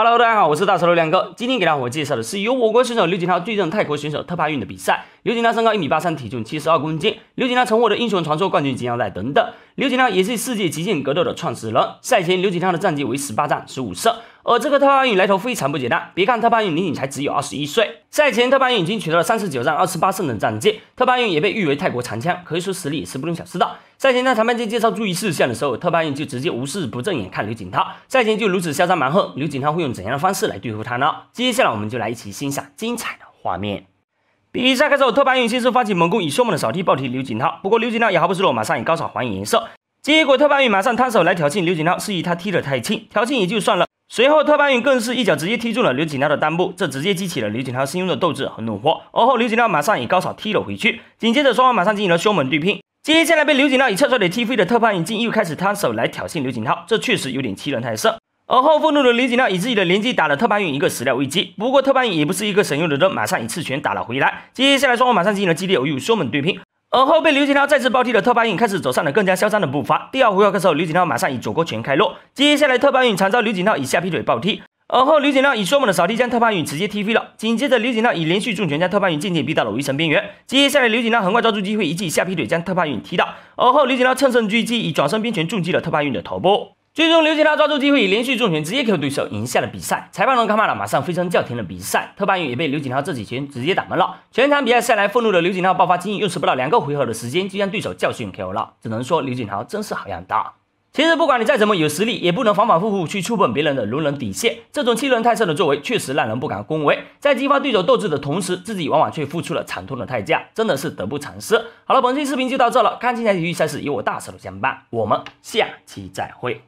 Hello，大家好，我是大舌头亮哥。今天给大伙介绍的是由我国选手刘锦涛对阵泰国选手特派运的比赛。刘锦涛身高一米八三，体重七十二公斤。刘锦涛曾获得英雄传说冠军金腰带等等。刘锦涛也是世界极限格斗的创始人。赛前刘锦涛的战绩为十八战十五胜。而这个特派运来头非常不简单。别看特派运年仅才只有二十一岁，赛前特派运已经取得了三十九战二十八胜的战绩。特派运也被誉为泰国长枪，可以说实力也是不容小视的。赛前在裁判间介绍注意事项的时候，特派员就直接无视不正眼看刘景涛。赛前就如此嚣张蛮横，刘景涛会用怎样的方式来对付他呢？接下来我们就来一起欣赏精彩的画面。比赛开始，特派员先是发起猛攻，以凶猛的扫踢暴踢刘景涛。不过刘景涛也毫不示弱，马上以高扫还以颜色。结果特派员马上摊手来挑衅刘景涛，示意他踢得太轻。挑衅也就算了，随后特派员更是一脚直接踢中了刘景涛的裆部，这直接激起了刘景涛心中的斗志和怒火。而后刘景涛马上以高扫踢了回去，紧接着双方马上进行了凶猛对拼。接下来被刘景浩以侧踹腿踢飞的特员竟又开始摊手来挑衅刘景浩，这确实有点欺人太甚。而后愤怒的刘景浩以自己的年纪打了特派员一个始料未及。不过特派员也不是一个省油的灯，马上以次拳打了回来。接下来双方马上进行了激烈又凶猛对拼。而后被刘景涛再次暴踢的特派员开始走上了更加嚣张的步伐。第二回合的时候，刘景涛马上以左勾拳开路，接下来特派员惨遭刘景涛以下劈腿暴踢。而后，刘景涛以双猛的扫踢将特派员直接踢飞了。紧接着，刘景涛以连续重拳将特派员渐渐逼到了围城边缘。接下来，刘景涛很快抓住机会，一记下劈腿将特派员踢倒。而后，刘景涛乘胜追击，以转身鞭拳重击了特派员的头部。最终，刘景涛抓住机会，以连续重拳直接 KO 对手，赢下了比赛。裁判龙看怕了，马上飞身叫停了比赛。特派员也被刘景涛这几拳直接打懵了。全场比赛下来，愤怒的刘景涛爆发经验，用时不到两个回合的时间就将对手教训 KO 了。只能说，刘景涛真是好样的。其实，不管你再怎么有实力，也不能反反复复去触碰别人的容忍底线。这种欺人太甚的作为，确实让人不敢恭维。在激发对手斗志的同时，自己往往却付出了惨痛的代价，真的是得不偿失。好了，本期视频就到这了。看精彩体育赛事，有我大手的相伴，我们下期再会。